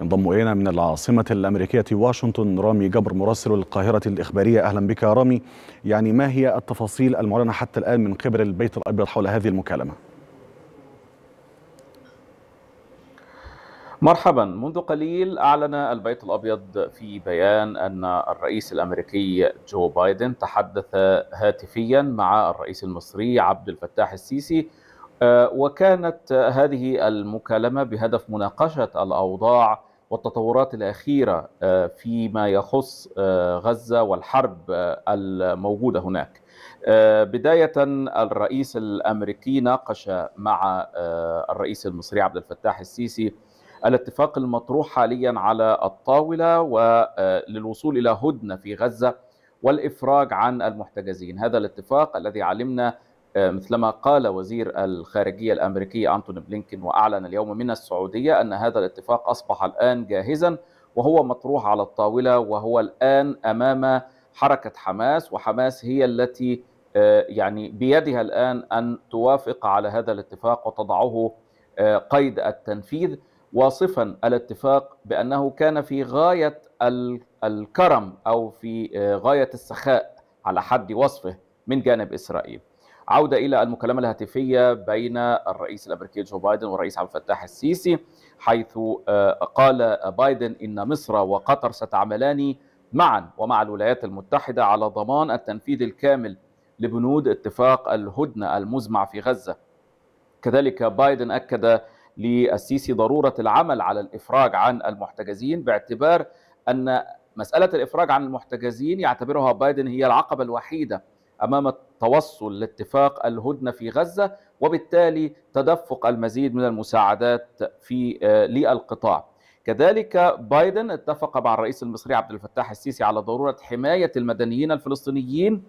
ينضم إلينا من العاصمة الأمريكية واشنطن رامي جبر مراسل القاهرة الإخبارية أهلا بك يا رامي يعني ما هي التفاصيل المعلنة حتى الآن من قبل البيت الأبيض حول هذه المكالمة؟ مرحبا منذ قليل اعلن البيت الابيض في بيان ان الرئيس الامريكي جو بايدن تحدث هاتفيا مع الرئيس المصري عبد الفتاح السيسي آه، وكانت هذه المكالمه بهدف مناقشه الاوضاع والتطورات الأخيرة آه، فيما يخص آه، غزة والحرب آه، الموجودة هناك بداية الرئيس الأمريكي ناقش مع الرئيس المصري عبد الفتاح السيسي الاتفاق المطروح حاليا على الطاولة وللوصول إلى هدنة في غزة والإفراج عن المحتجزين هذا الاتفاق الذي علمنا آه، مثلما قال وزير الخارجية الأمريكي أنتون بلينكين وأعلن اليوم من السعودية أن هذا الاتفاق أصبح الآن جاهزا وهو مطروح على الطاولة وهو الآن أمام حركة حماس وحماس هي التي آه، يعني بيدها الآن أن توافق على هذا الاتفاق وتضعه آه، قيد التنفيذ واصفا الاتفاق بأنه كان في غاية الكرم أو في غاية السخاء على حد وصفه من جانب إسرائيل عودة إلى المكالمة الهاتفية بين الرئيس الأمريكي جو بايدن والرئيس عبد الفتاح السيسي حيث آه، قال بايدن إن مصر وقطر ستعملان معا ومع الولايات المتحدة على ضمان التنفيذ الكامل لبنود اتفاق الهدنة المزمع في غزة كذلك بايدن أكد للسيسي ضرورة العمل على الإفراج عن المحتجزين باعتبار أن مسألة الإفراج عن المحتجزين يعتبرها بايدن هي العقبة الوحيدة امام التوصل لاتفاق الهدنه في غزه وبالتالي تدفق المزيد من المساعدات في آه، للقطاع. كذلك بايدن اتفق مع الرئيس المصري عبد الفتاح السيسي على ضروره حمايه المدنيين الفلسطينيين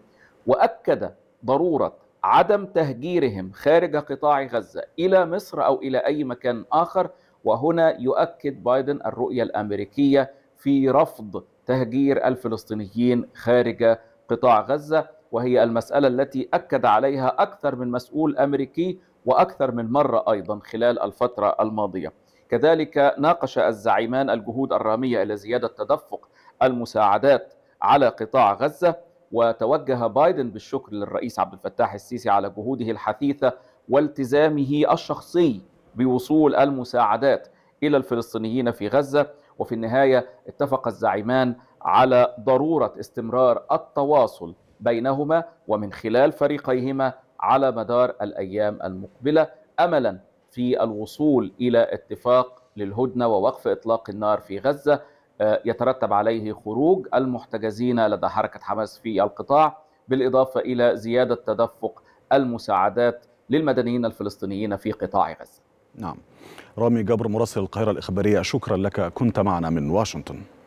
واكد ضروره عدم تهجيرهم خارج قطاع غزه الى مصر او الى اي مكان اخر وهنا يؤكد بايدن الرؤيه الامريكيه في رفض تهجير الفلسطينيين خارج قطاع غزه وهي المسألة التي أكد عليها أكثر من مسؤول أمريكي وأكثر من مرة أيضا خلال الفترة الماضية كذلك ناقش الزعيمان الجهود الرامية إلى زيادة تدفق المساعدات على قطاع غزة وتوجه بايدن بالشكر للرئيس عبد الفتاح السيسي على جهوده الحثيثة والتزامه الشخصي بوصول المساعدات إلى الفلسطينيين في غزة وفي النهاية اتفق الزعيمان على ضرورة استمرار التواصل بينهما ومن خلال فريقيهما على مدار الايام المقبله املا في الوصول الى اتفاق للهدنه ووقف اطلاق النار في غزه آه، يترتب عليه خروج المحتجزين لدى حركه حماس في القطاع بالاضافه الى زياده تدفق المساعدات للمدنيين الفلسطينيين في قطاع غزه. نعم. رامي جبر مراسل القاهره الاخباريه شكرا لك كنت معنا من واشنطن.